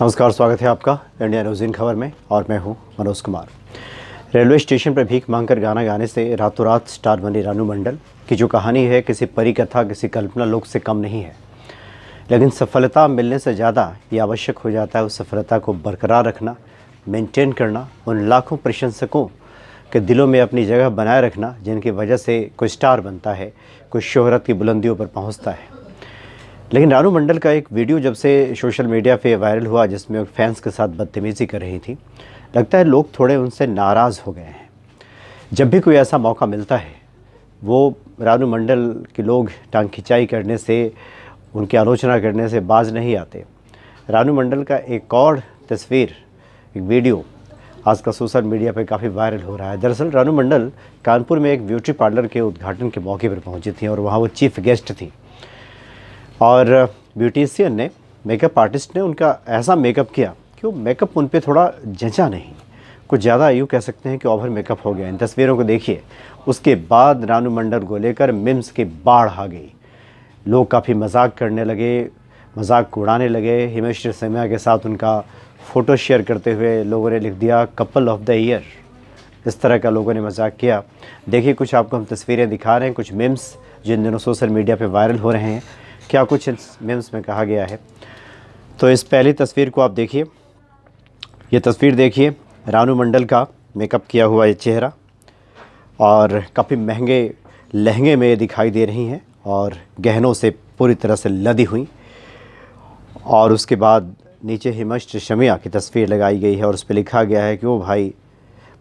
नमस्कार स्वागत है आपका इंडिया न्यूज़ इन खबर में और मैं हूं मनोज कुमार रेलवे स्टेशन पर भीख मांगकर गाना गाने से रातों रात स्टार बनी रानू मंडल की जो कहानी है किसी परी कथा किसी कल्पना लोक से कम नहीं है लेकिन सफलता मिलने से ज़्यादा ये आवश्यक हो जाता है उस सफलता को बरकरार रखना मेंटेन करना उन लाखों प्रशंसकों के दिलों में अपनी जगह बनाए रखना जिनकी वजह से कोई स्टार बनता है कोई शोहरत की बुलंदियों पर पहुँचता है लेकिन रानू मंडल का एक वीडियो जब से सोशल मीडिया पे वायरल हुआ जिसमें फैंस के साथ बदतमीज़ी कर रही थी लगता है लोग थोड़े उनसे नाराज़ हो गए हैं जब भी कोई ऐसा मौका मिलता है वो रानू मंडल के लोग टांग खिंचाई करने से उनकी आलोचना करने से बाज नहीं आते रानू मंडल का एक और तस्वीर एक वीडियो आज का सोशल मीडिया पर काफ़ी वायरल हो रहा है दरअसल रानू मंडल कानपुर में एक ब्यूटी पार्लर के उद्घाटन के मौके पर पहुंची थी और वहाँ वो चीफ गेस्ट थी और ब्यूटिशियन ने मेकअप आर्टिस्ट ने उनका ऐसा मेकअप किया कि वो मेकअप उन पर थोड़ा जचा नहीं कुछ ज़्यादा यूँ कह सकते हैं कि ओवर मेकअप हो गया इन तस्वीरों को देखिए उसके बाद रानू मंडल को लेकर मिम्स की बाढ़ आ गई लोग काफ़ी मजाक करने लगे मजाक उड़ाने लगे हिमेश रेसमिया के साथ उनका फ़ोटो शेयर करते हुए लोगों ने लिख दिया कपल ऑफ द ईयर इस तरह का लोगों ने मजाक किया देखिए कुछ आपको हम तस्वीरें दिखा रहे हैं कुछ मिम्स जिन दिनों सोशल मीडिया पर वायरल हो रहे हैं क्या कुछ मेम्स में कहा गया है तो इस पहली तस्वीर को आप देखिए ये तस्वीर देखिए रानू मंडल का मेकअप किया हुआ ये चेहरा और काफ़ी महंगे लहंगे में ये दिखाई दे रही हैं और गहनों से पूरी तरह से लदी हुई और उसके बाद नीचे हिमश्ट शमिया की तस्वीर लगाई गई है और उस पर लिखा गया है कि वो भाई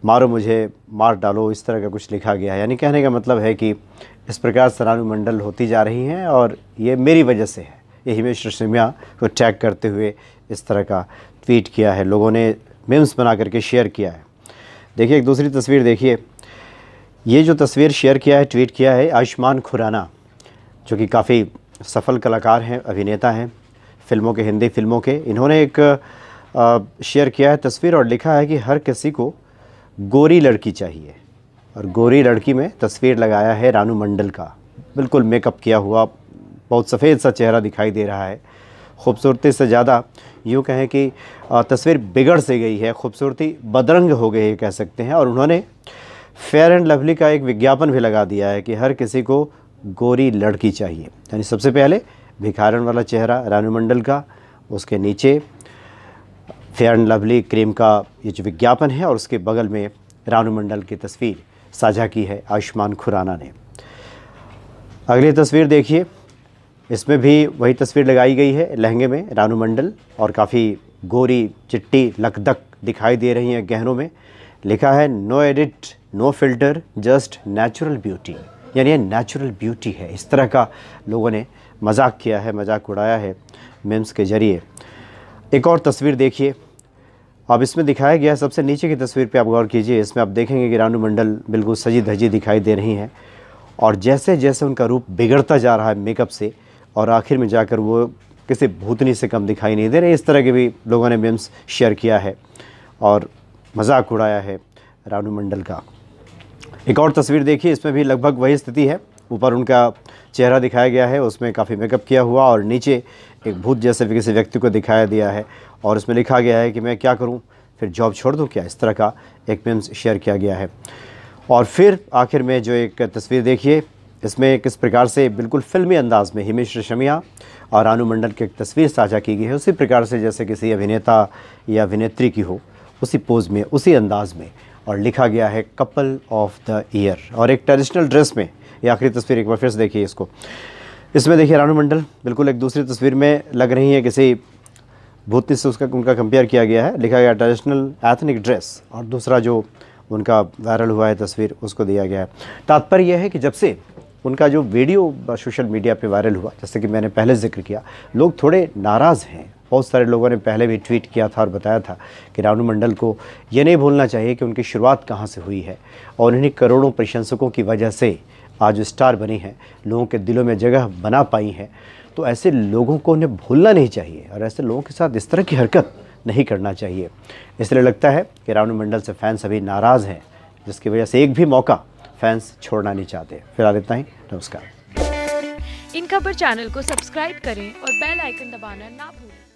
मारो मुझे मार डालो इस तरह का कुछ लिखा गया है यानी कहने का मतलब है कि इस प्रकार सरानुमंडल होती जा रही हैं और ये मेरी वजह से है ये हिमेश रेशमिया को टैग करते हुए इस तरह का ट्वीट किया है लोगों ने मेम्स बना करके शेयर किया है देखिए एक दूसरी तस्वीर देखिए ये जो तस्वीर शेयर किया है ट्वीट किया है आयुष्मान खुराना जो कि काफ़ी सफल कलाकार हैं अभिनेता हैं फिल्मों के हिंदी फिल्मों के इन्होंने एक शेयर किया है तस्वीर और लिखा है कि हर किसी को गोरी लड़की चाहिए और गोरी लड़की में तस्वीर लगाया है रानू मंडल का बिल्कुल मेकअप किया हुआ बहुत सफ़ेद सा चेहरा दिखाई दे रहा है खूबसूरती से ज़्यादा यूँ कहें कि तस्वीर बिगड़ से गई है खूबसूरती बदरंग हो गई है कह सकते हैं और उन्होंने फेयर एंड लवली का एक विज्ञापन भी लगा दिया है कि हर किसी को गोरी लड़की चाहिए यानी सबसे पहले भिखारण वाला चेहरा रानू मंडल का उसके नीचे फेयर एंड लवली क्रीम का ये जो विज्ञापन है और उसके बगल में रानू मंडल की तस्वीर साझा की है आयुष्मान खुराना ने अगली तस्वीर देखिए इसमें भी वही तस्वीर लगाई गई है लहंगे में रानू मंडल और काफ़ी गोरी चिट्टी लकदक दिखाई दे रही हैं गहनों में लिखा है no edit no filter just natural beauty यानी नेचुरल ब्यूटी है इस तरह का लोगों ने मजाक किया है मजाक उड़ाया है मेम्स के ज़रिए एक और तस्वीर देखिए अब इसमें दिखाया गया सबसे नीचे की तस्वीर पे आप गौर कीजिए इसमें आप देखेंगे कि मंडल बिल्कुल सजी धजी दिखाई दे रही हैं और जैसे जैसे उनका रूप बिगड़ता जा रहा है मेकअप से और आखिर में जाकर वो किसी भूतनी से कम दिखाई नहीं दे रहे इस तरह के भी लोगों ने मेम्स शेयर किया है और मजाक उड़ाया है रानू मंडल का एक और तस्वीर देखिए इसमें भी लगभग वही स्थिति है ऊपर उनका चेहरा दिखाया गया है उसमें काफ़ी मेकअप किया हुआ और नीचे एक भूत जैसे किसी व्यक्ति को दिखाया दिया है और उसमें लिखा गया है कि मैं क्या करूँ फिर जॉब छोड़ दूँ क्या इस तरह का एक मीम्स शेयर किया गया है और फिर आखिर में जो एक तस्वीर देखिए इसमें किस प्रकार से बिल्कुल फिल्मी अंदाज में हिमेश रेशमिया और रानू मंडल की एक तस्वीर साझा की गई है उसी प्रकार से जैसे किसी अभिनेता या अभिनेत्री की हो उसी पोज़ में उसी अंदाज में और लिखा गया है कपल ऑफ द ईयर और एक ट्रेडिशनल ड्रेस में ये आखिरी तस्वीर एक बार फिर से देखिए इसको इसमें देखिए रानू मंडल बिल्कुल एक दूसरी तस्वीर में लग रही है किसी भूतनी से उसका उनका कंपेयर किया गया है लिखा गया ट्रेडिशनल एथनिक ड्रेस और दूसरा जो उनका वायरल हुआ है तस्वीर उसको दिया गया है तात्पर्य यह है कि जब से उनका जो वीडियो सोशल मीडिया पे वायरल हुआ जैसे कि मैंने पहले जिक्र किया लोग थोड़े नाराज़ हैं बहुत सारे लोगों ने पहले भी ट्वीट किया था और बताया था कि रानू मंडल को ये नहीं भूलना चाहिए कि उनकी शुरुआत कहाँ से हुई है और उन्हें करोड़ों प्रशंसकों की वजह से आज स्टार बनी हैं लोगों के दिलों में जगह बना पाई हैं तो ऐसे लोगों को उन्हें भूलना नहीं चाहिए और ऐसे लोगों के साथ इस तरह की हरकत नहीं करना चाहिए इसलिए लगता है कि रानू मंडल से फैंस अभी नाराज़ हैं जिसकी वजह से एक भी मौका फैंस छोड़ना नहीं चाहते फिलहाल इतना ही नमस्कार इन खबर चैनल को सब्सक्राइब करें और बेल आइकन दबाना ना भूलें